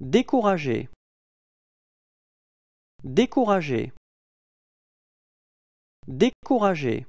Décourager. Décourager. Décourager.